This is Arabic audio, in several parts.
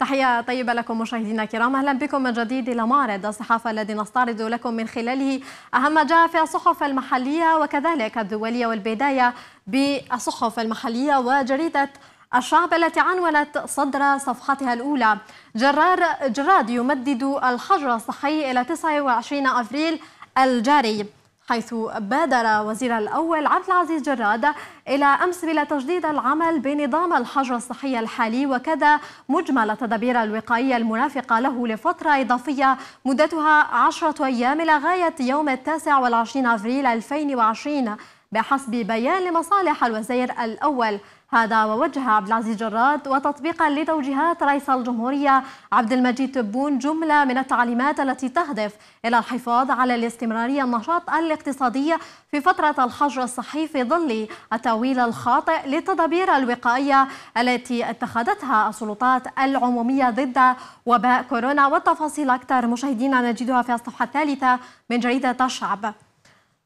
تحية طيبة لكم مشاهدينا الكرام أهلا بكم من جديد إلى معرض الصحافة الذي نستعرض لكم من خلاله أهم ما جاء في الصحف المحلية وكذلك الدولية والبداية بالصحف المحلية وجريدة الشعب التي عنونت صدر صفحتها الأولى جرار جراد يمدد الحجر الصحي إلى 29 أفريل الجاري حيث بادر وزير الأول عبد العزيز جراد إلى أمس بلا تجديد العمل بنظام الحجر الصحي الحالي وكذا مجمل التدابير الوقائية المرافقة له لفترة إضافية مدتها عشرة أيام إلى غاية يوم التاسع والعشرين أفريل 2020 بحسب بيان لمصالح الوزير الأول هذا ووجه عبد العزيز جراد وتطبيقا لتوجيهات رئيس الجمهورية عبد المجيد تبون جملة من التعليمات التي تهدف إلى الحفاظ على الاستمرارية النشاط الاقتصادي في فترة الحجر الصحي في ظل التأويل الخاطئ للتدابير الوقائية التي اتخذتها السلطات العمومية ضد وباء كورونا والتفاصيل أكثر مشاهدينا نجدها في الصفحة الثالثة من جريدة الشعب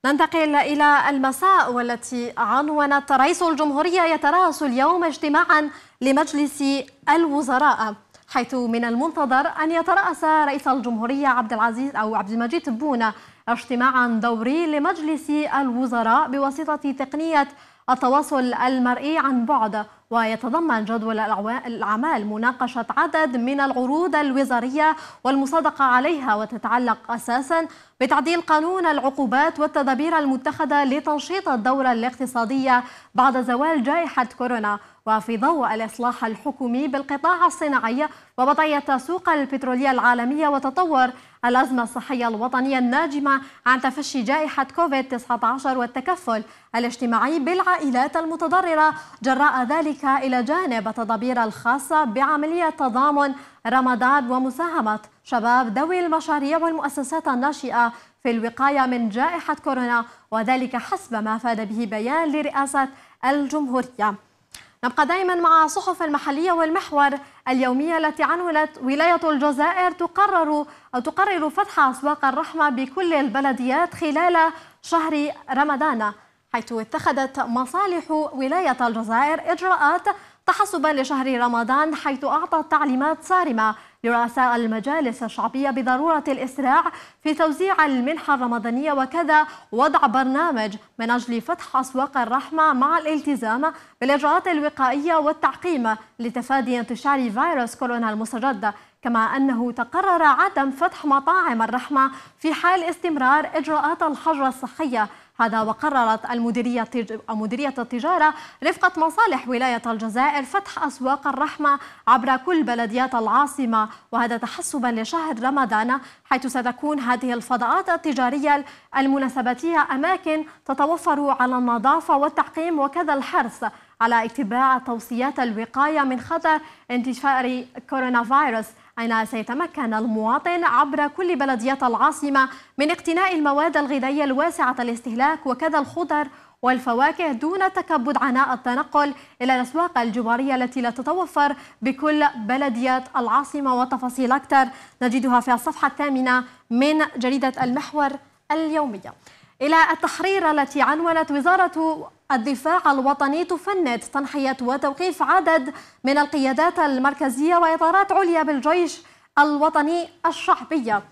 ننتقل إلى المساء والتي عنونت رئيس الجمهورية يترأس اليوم اجتماعا لمجلس الوزراء حيث من المنتظر أن يترأس رئيس الجمهورية عبد العزيز أو عبد المجيد تبونة اجتماعا دوري لمجلس الوزراء بواسطة تقنية التواصل المرئي عن بعد ويتضمن جدول الأعمال مناقشة عدد من العروض الوزارية والمصادقة عليها وتتعلق أساسا بتعديل قانون العقوبات والتدابير المتخذة لتنشيط الدورة الاقتصادية بعد زوال جائحة كورونا وفي ضوء الإصلاح الحكومي بالقطاع الصناعي وبطية سوق البترولية العالمية وتطور الأزمة الصحية الوطنية الناجمة عن تفشي جائحة كوفيد-19 والتكفل الاجتماعي بالعائلات المتضررة جراء ذلك إلى جانب التدابير الخاصة بعملية تضامن رمضان ومساهمة شباب ذوي المشاريع والمؤسسات الناشئة في الوقاية من جائحة كورونا وذلك حسب ما فاد به بيان لرئاسة الجمهورية نبقى دائما مع صحف المحلية والمحور اليومية التي عنولت ولاية الجزائر تقرر أو تقرر فتح أسواق الرحمة بكل البلديات خلال شهر رمضان حيث اتخذت مصالح ولاية الجزائر إجراءات تحسبا لشهر رمضان حيث أعطت تعليمات صارمة لرؤساء المجالس الشعبية بضرورة الإسراع في توزيع المنحة الرمضانية وكذا وضع برنامج من أجل فتح أسواق الرحمة مع الالتزام بالإجراءات الوقائية والتعقيم لتفادي انتشار فيروس كورونا المستجد كما أنه تقرر عدم فتح مطاعم الرحمة في حال استمرار إجراءات الحجر الصحية هذا وقررت المديرية مديرية التجارة رفقة مصالح ولاية الجزائر فتح أسواق الرحمة عبر كل بلديات العاصمة وهذا تحسبا لشهر رمضان حيث ستكون هذه الفضاءات التجارية المناسباتية أماكن تتوفر على النظافة والتعقيم وكذا الحرص على اتباع توصيات الوقاية من خطر انتشار كورونا فيروس أين سيتمكن المواطن عبر كل بلديات العاصمة من اقتناء المواد الغذائية الواسعة الاستهلاك وكذا الخضر والفواكه دون تكبد عناء التنقل إلى الأسواق الجوارية التي لا تتوفر بكل بلديات العاصمة وتفاصيل أكثر نجدها في الصفحة الثامنة من جريدة المحور اليومية إلى التحرير التي عنونت وزارة الدفاع الوطني تفند تنحية وتوقيف عدد من القيادات المركزية وإطارات عليا بالجيش الوطني الشعبية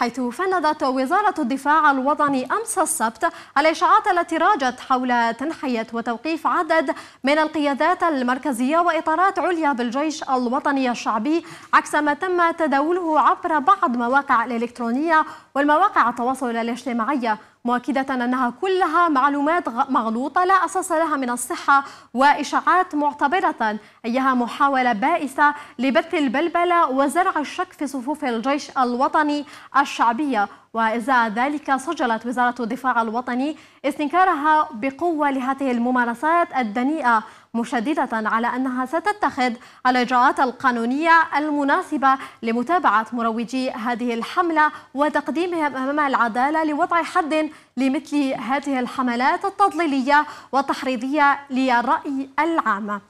حيث فندت وزارة الدفاع الوطني أمس السبت الإشاعات التي راجت حول تنحية وتوقيف عدد من القيادات المركزية وإطارات عليا بالجيش الوطني الشعبي عكس ما تم تداوله عبر بعض مواقع الإلكترونية والمواقع التواصل الاجتماعية مؤكدة أنها كلها معلومات مغلوطة لا أساس لها من الصحة وإشاعات معتبرة أيها محاولة بائسة لبث البلبلة وزرع الشك في صفوف الجيش الوطني الشعبية وإزاء ذلك سجلت وزارة الدفاع الوطني استنكارها بقوة لهذه الممارسات الدنيئة مشددة على أنها ستتخذ الإجراءات القانونية المناسبة لمتابعة مروجي هذه الحملة وتقديمهم أمام العدالة لوضع حد لمثل هذه الحملات التضليلية والتحريضية للرأي العام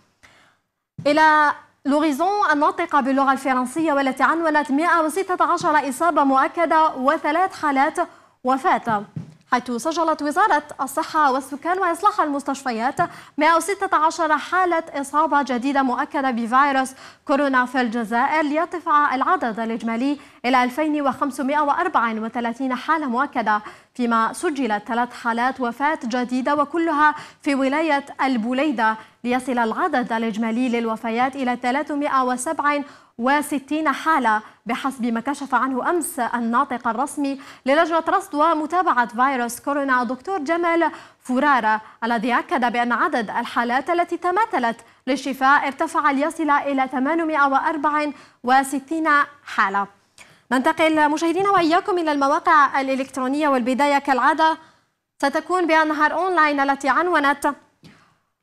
إلى لوريزون الناطقة باللغة الفرنسية والتي عنونت 116 إصابة مؤكدة وثلاث حالات وفاة حيث سجلت وزارة الصحة والسكان وإصلاح المستشفيات 116 حالة إصابة جديدة مؤكدة بفيروس كورونا في الجزائر ليرتفع العدد الإجمالي إلى 2534 حالة مؤكدة فيما سجلت ثلاث حالات وفاة جديدة وكلها في ولاية البوليدة ليصل العدد الإجمالي للوفيات إلى 307 160 حالة بحسب ما كشف عنه أمس الناطق الرسمي للجنة رصد ومتابعة فيروس كورونا دكتور جمال فرارة الذي أكد بأن عدد الحالات التي تماثلت للشفاء ارتفع ليصل إلى 864 حالة ننتقل مشاهدينا وإياكم إلى المواقع الإلكترونية والبداية كالعادة ستكون بأنهار أونلاين التي عنونت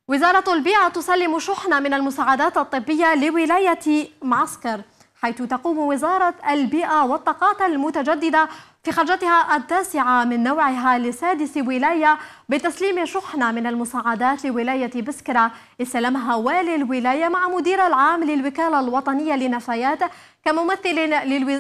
وزارة البيئة تسلم شحنة من المساعدات الطبية لولاية معسكر حيث تقوم وزارة البيئة والطاقات المتجددة في خرجتها التاسعة من نوعها لسادس ولاية بتسليم شحنة من المساعدات لولاية بسكرة استلمها والي الولاية مع مدير العام للوكالة الوطنية لنفايات كممثل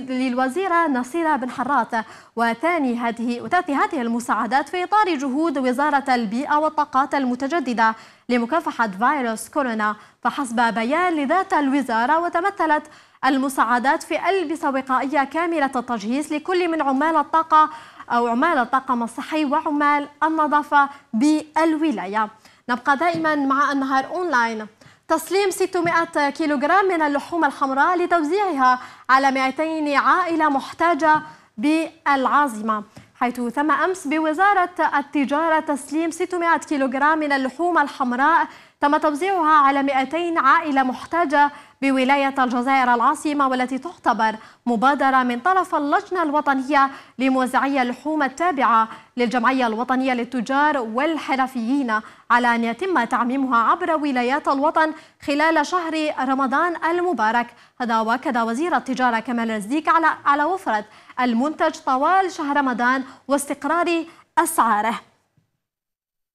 للوزيرة نصيرة بن حرات وثاني هذه وتأتي هذه المساعدات في إطار جهود وزارة البيئة والطاقات المتجددة لمكافحة فيروس كورونا فحسب بيان لذات الوزارة وتمثلت المساعدات في ألبسة وقائية كاملة التجهيز لكل من عمال الطاقة أو عمال الطاقم الصحي وعمال النظافة بالولاية نبقى دائما مع النهار أونلاين تسليم 600 كيلوغرام من اللحوم الحمراء لتوزيعها على 200 عائلة محتاجة بالعاصمة حيث تم أمس بوزارة التجارة تسليم 600 كيلوغرام من اللحوم الحمراء تم توزيعها على 200 عائلة محتاجة بولاية الجزائر العاصمة والتي تعتبر مبادرة من طرف اللجنة الوطنية لموزعي اللحوم التابعة للجمعية الوطنية للتجار والحرفيين على أن يتم تعميمها عبر ولايات الوطن خلال شهر رمضان المبارك هذا وأكد وزير التجارة كمال رزديك على على وفرة المنتج طوال شهر رمضان واستقرار أسعاره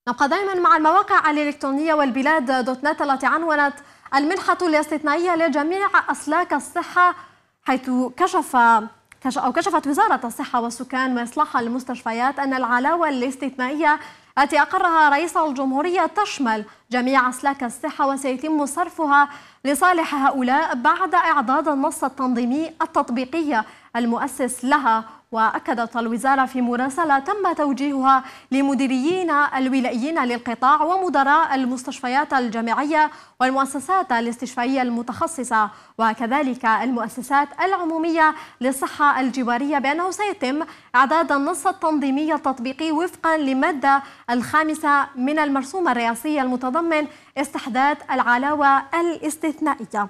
نبقى دائما مع المواقع الإلكترونية والبلاد دوت نت التي عنونت المنحة الاستثنائية لجميع أسلاك الصحة حيث كشف أو كشفت وزارة الصحة والسكان وإصلاح المستشفيات أن العلاوة الاستثنائية التي أقرها رئيس الجمهورية تشمل جميع أسلاك الصحة وسيتم صرفها لصالح هؤلاء بعد إعداد النص التنظيمي التطبيقي المؤسس لها وأكدت الوزارة في مراسلة تم توجيهها لمديريين الولائيين للقطاع ومدراء المستشفيات الجامعية والمؤسسات الاستشفائية المتخصصة وكذلك المؤسسات العمومية للصحة الجوارية بأنه سيتم إعداد النص التنظيمي التطبيقي وفقا لمادة الخامسة من المرسوم الرئاسي المتضمن تتضمن استحداث العلاوة الاستثنائية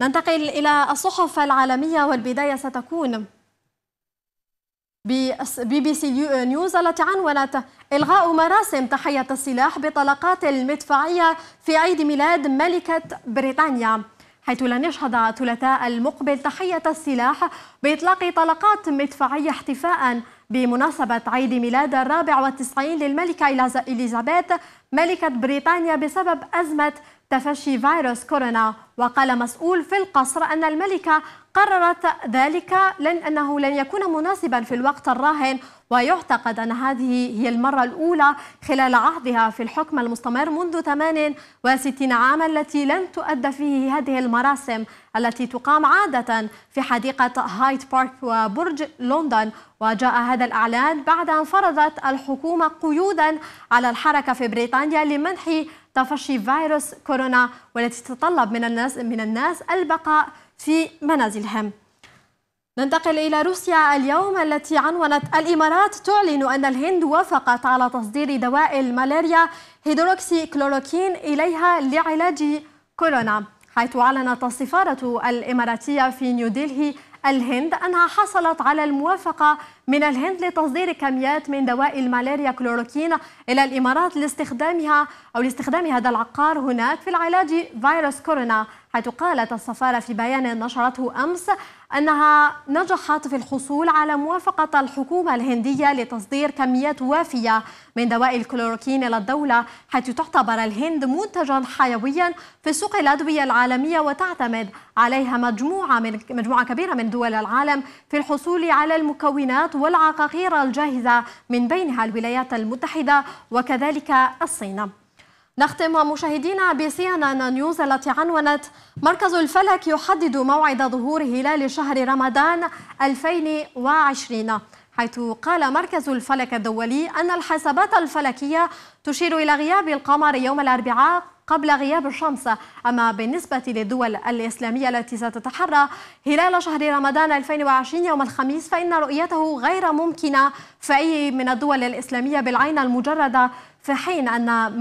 ننتقل إلى الصحف العالمية والبداية ستكون بي بي سي نيوز التي عنونت إلغاء مراسم تحية السلاح بطلقات المدفعية في عيد ميلاد ملكة بريطانيا حيث لن يشهد الثلاثاء المقبل تحية السلاح بإطلاق طلقات مدفعية احتفاءً بمناسبة عيد ميلاد الرابع والتسعين للملكة إليزابيث ملكة بريطانيا بسبب أزمة تفشي فيروس كورونا وقال مسؤول في القصر أن الملكة قررت ذلك لأنه لن يكون مناسبا في الوقت الراهن ويعتقد أن هذه هي المرة الأولى خلال عهدها في الحكم المستمر منذ 68 عاما التي لن تؤدى فيه هذه المراسم التي تقام عادة في حديقة هايد بارك وبرج لندن وجاء هذا الإعلان بعد أن فرضت الحكومة قيودا على الحركة في بريطانيا لمنح تفشي فيروس كورونا والتي تتطلب من الناس من الناس البقاء في منازلهم ننتقل إلى روسيا اليوم التي عنونت الإمارات تعلن أن الهند وافقت على تصدير دواء الملاريا هيدروكسي كلوروكين إليها لعلاج كورونا حيث أعلنت السفارة الإماراتية في نيودلهي الهند أنها حصلت على الموافقة من الهند لتصدير كميات من دواء الملاريا كلوروكين إلى الإمارات لاستخدامها أو لاستخدام هذا العقار هناك في العلاج فيروس كورونا حيث قالت السفارة في بيان نشرته أمس أنها نجحت في الحصول على موافقة الحكومة الهندية لتصدير كميات وافية من دواء الكلوروكين إلى الدولة حيث تعتبر الهند منتجا حيويا في سوق الأدوية العالمية وتعتمد عليها مجموعة, من مجموعة كبيرة من دول العالم في الحصول على المكونات والعقاقير الجاهزة من بينها الولايات المتحدة وكذلك الصين نختم مشاهدينا بسيانا نيوز التي عنونت مركز الفلك يحدد موعد ظهور هلال شهر رمضان 2020 حيث قال مركز الفلك الدولي أن الحسابات الفلكية تشير إلى غياب القمر يوم الأربعاء قبل غياب الشمس أما بالنسبة للدول الإسلامية التي ستتحرى هلال شهر رمضان 2020 يوم الخميس فإن رؤيته غير ممكنة في أي من الدول الإسلامية بالعين المجردة في حين أن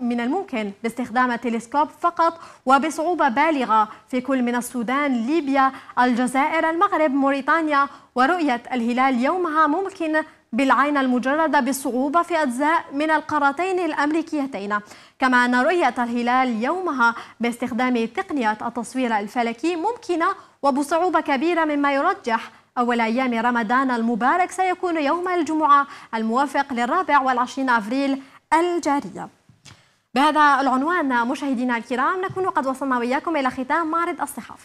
من الممكن باستخدام تلسكوب فقط وبصعوبة بالغة في كل من السودان، ليبيا، الجزائر، المغرب، موريتانيا ورؤية الهلال يومها ممكن بالعين المجردة بصعوبة في أجزاء من القارتين الأمريكيتين كما أن رؤية الهلال يومها باستخدام تقنية التصوير الفلكي ممكنة وبصعوبة كبيرة مما يرجح أول أيام رمضان المبارك سيكون يوم الجمعة الموافق للرابع والعشرين أفريل الجارية بهذا العنوان مشاهدينا الكرام نكون قد وصلنا وإياكم إلى ختام معرض الصحافة